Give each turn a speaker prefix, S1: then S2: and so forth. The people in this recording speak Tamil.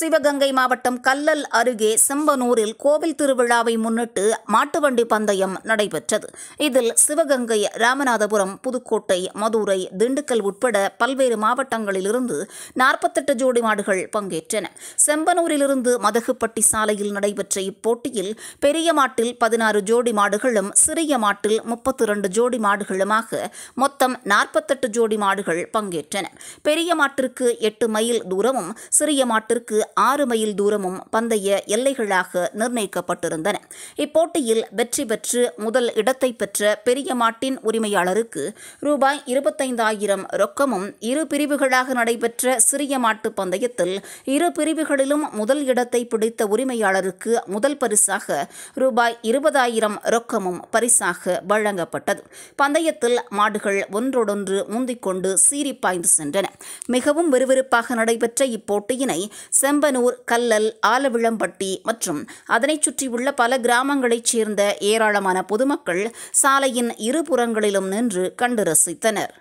S1: சிவகங்கை மாவட்டம் கல்லல் அருகே செம்பனூரில் கோவில் திருவிழாவை முன்னிட்டு மாட்டுவண்டி பந்தயம் நடைபெற்றது இதில் சிவகங்கை ராமநாதபுரம் புதுக்கோட்டை மதுரை திண்டுக்கல் உட்பட பல்வேறு மாவட்டங்களிலிருந்து நாற்பத்தெட்டு ஜோடி மாடுகள் பங்கேற்றன செம்பனூரிலிருந்து மதகுப்பட்டி சாலையில் நடைபெற்ற இப்போட்டியில் பெரிய மாட்டில் பதினாறு ஜோடி மாடுகளும் சிறிய மாட்டில் முப்பத்தி ரெண்டு ஜோடி மாடுகளுமாக மொத்தம் நாற்பத்தெட்டு ஜோடி மாடுகள் பங்கேற்றன பெரிய மாட்டிற்கு எட்டு மைல் தூரமும் சிறிய மாட்டிற்கு ஆறு மைல் தூரமும் பந்தய எல்லைகளாக நிர்ணயிக்கப்பட்டிருந்தன இப்போட்டியில் வெற்றி பெற்று முதல் இடத்தை பெற்ற பெரிய மாட்டின் உரிமையாளருக்கு ரூபாய் இருபத்தைந்தாயிரம் ரொக்கமும் இரு பிரிவுகளாக நடைபெற்ற சிறிய மாட்டு பந்தயத்தில் இரு பிரிவுகளிலும் முதல் இடத்தை பிடித்த உரிமையாளருக்கு முதல் பரிசாக ரூபாய் இருபதாயிரம் ரொக்கமும் பரிசாக வழங்கப்பட்டது பந்தயத்தில் மாடுகள் ஒன்றொடொன்று முந்திக்கொண்டு சீறி பாய்ந்து சென்றன மிகவும் விறுவிறுப்பாக நடைபெற்ற இப்போட்டியினை செம் கடம்பனூர் கல்லல் ஆலவிளம்பட்டி மற்றும் அதனைச் சுற்றியுள்ள பல கிராமங்களைச் சேர்ந்த ஏராளமான பொதுமக்கள் சாலையின் இருபுறங்களிலும் நின்று கண்டு ரசித்தனர்